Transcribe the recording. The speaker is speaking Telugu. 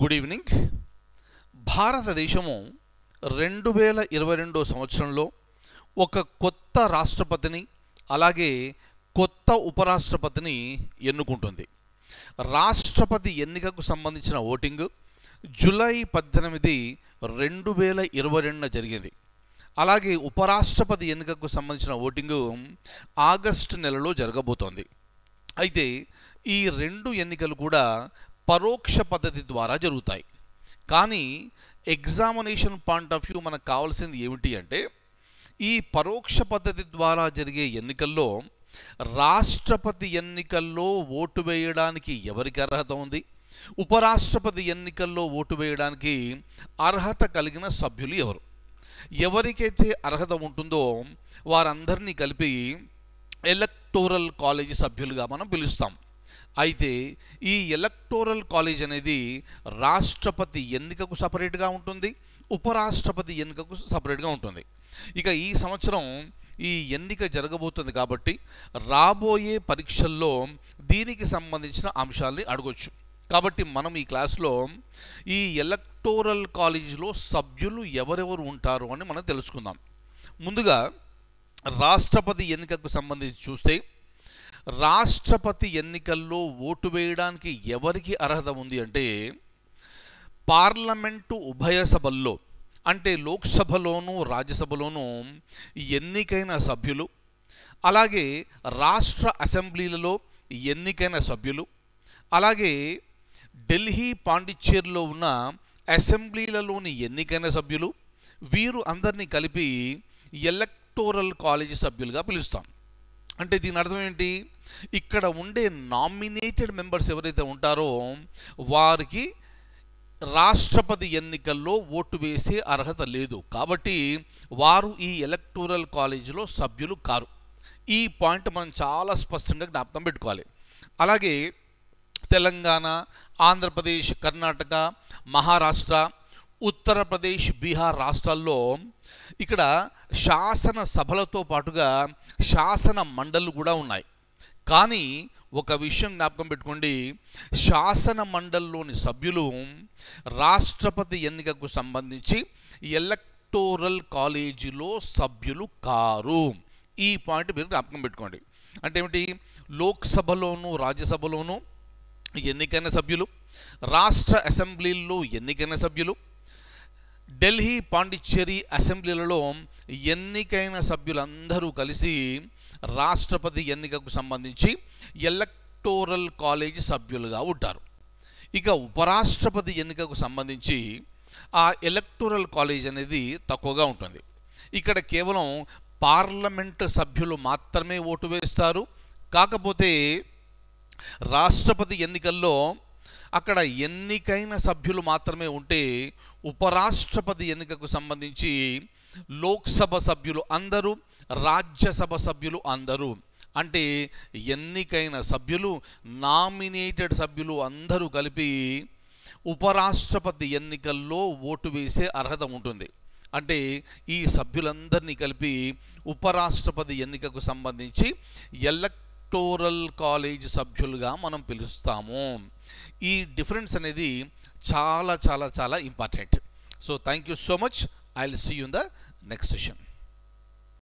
గుడ్ ఈవినింగ్ భారతదేశము రెండు వేల ఇరవై రెండో సంవత్సరంలో ఒక కొత్త రాష్ట్రపతిని అలాగే కొత్త ఉపరాష్ట్రపతిని ఎన్నుకుంటుంది రాష్ట్రపతి ఎన్నికకు సంబంధించిన ఓటింగ్ జూలై పద్దెనిమిది రెండు వేల ఇరవై రెండున జరిగింది అలాగే ఉపరాష్ట్రపతి ఎన్నికకు సంబంధించిన ఓటింగ్ ఆగస్టు నెలలో జరగబోతోంది అయితే ఈ రెండు ఎన్నికలు కూడా పరోక్ష పద్ధతి ద్వారా జరుగుతాయి కానీ ఎగ్జామినేషన్ పాయింట్ ఆఫ్ వ్యూ మనకు కావాల్సింది ఏమిటి అంటే ఈ పరోక్ష పద్ధతి ద్వారా జరిగే ఎన్నికల్లో రాష్ట్రపతి ఎన్నికల్లో ఓటు వేయడానికి ఎవరికి అర్హత ఉంది ఉపరాష్ట్రపతి ఎన్నికల్లో ఓటు వేయడానికి అర్హత కలిగిన సభ్యులు ఎవరు ఎవరికైతే అర్హత ఉంటుందో వారందరినీ కలిపి ఎలక్టోరల్ కాలేజీ సభ్యులుగా మనం పిలుస్తాం అయితే ఈ ఎలక్టోరల్ కాలేజ్ అనేది రాష్ట్రపతి ఎన్నికకు సపరేట్గా ఉంటుంది ఉపరాష్ట్రపతి ఎన్నికకు సపరేట్గా ఉంటుంది ఇక ఈ సంవత్సరం ఈ ఎన్నిక జరగబోతుంది కాబట్టి రాబోయే పరీక్షల్లో దీనికి సంబంధించిన అంశాలని అడగొచ్చు కాబట్టి మనం ఈ క్లాస్లో ఈ ఎలక్టోరల్ కాలేజీలో సభ్యులు ఎవరెవరు ఉంటారు అని మనం తెలుసుకుందాం ముందుగా రాష్ట్రపతి ఎన్నికకు సంబంధించి చూస్తే రాష్ట్రపతి ఎన్నికల్లో ఓటు వేయడానికి ఎవరికి అర్హత ఉంది అంటే పార్లమెంటు ఉభయ సభల్లో అంటే లోక్సభలోనూ రాజ్యసభలోనూ ఎన్నికైన సభ్యులు అలాగే రాష్ట్ర అసెంబ్లీలలో ఎన్నికైన సభ్యులు అలాగే ఢిల్లీ పాండిచ్చేరిలో ఉన్న అసెంబ్లీలలోని ఎన్నికైన సభ్యులు వీరు అందరినీ కలిపి ఎలక్టోరల్ కాలేజీ సభ్యులుగా పిలుస్తాం అంటే దీని అర్థం ఏంటి ఇక్కడ ఉండే నామినేటెడ్ మెంబర్స్ ఎవరైతే ఉంటారో వారికి రాష్ట్రపతి ఎన్నికల్లో ఓటు వేసే అర్హత లేదు కాబట్టి వారు ఈ ఎలక్టోరల్ కాలేజీలో సభ్యులు కారు ఈ పాయింట్ మనం చాలా స్పష్టంగా జ్ఞాపకం పెట్టుకోవాలి అలాగే తెలంగాణ ఆంధ్రప్రదేశ్ కర్ణాటక మహారాష్ట్ర ఉత్తరప్రదేశ్ బీహార్ రాష్ట్రాల్లో ఇక్కడ శాసన సభలతో పాటుగా శాసన మండళ్ళు కూడా ఉన్నాయి కానీ ఒక విషయం జ్ఞాపకం పెట్టుకోండి శాసన మండలిలోని సభ్యులు రాష్ట్రపతి ఎన్నికకు సంబంధించి ఎలక్టోరల్ కాలేజీలో సభ్యులు కారు ఈ పాయింట్ మీరు జ్ఞాపకం పెట్టుకోండి అంటే ఏమిటి లోక్సభలోను రాజ్యసభలోను ఎన్నికైన సభ్యులు రాష్ట్ర అసెంబ్లీల్లో ఎన్నికైన సభ్యులు ఢిల్లీ పాండిచ్చేరి అసెంబ్లీలలో ఎన్నికైన సభ్యులందరూ కలిసి రాష్ట్రపతి ఎన్నికకు సంబంధించి ఎలక్టోరల్ కాలేజ్ సభ్యులుగా ఉంటారు ఇక ఉపరాష్ట్రపతి ఎన్నికకు సంబంధించి ఆ ఎలక్టోరల్ కాలేజ్ అనేది తక్కువగా ఉంటుంది ఇక్కడ కేవలం పార్లమెంట్ సభ్యులు మాత్రమే ఓటు వేస్తారు కాకపోతే రాష్ట్రపతి ఎన్నికల్లో అక్కడ ఎన్నికైన సభ్యులు మాత్రమే ఉంటే ఉపరాష్ట్రపతి ఎన్నికకు సంబంధించి లోక్సభ సభ్యులు అందరూ రాజ్యసభ సభ్యులు అందరూ అంటే ఎన్నికైన సభ్యులు నామినేటెడ్ సభ్యులు అందరూ కలిపి ఉపరాష్ట్రపతి ఎన్నికల్లో ఓటు వేసే అర్హత ఉంటుంది అంటే ఈ సభ్యులందరినీ కలిపి ఉపరాష్ట్రపతి ఎన్నికకు సంబంధించి ఎలక్టోరల్ కాలేజ్ సభ్యులుగా మనం పిలుస్తాము ఈ డిఫరెన్స్ అనేది చాలా చాలా చాలా important so thank you so much I will see you in the next session.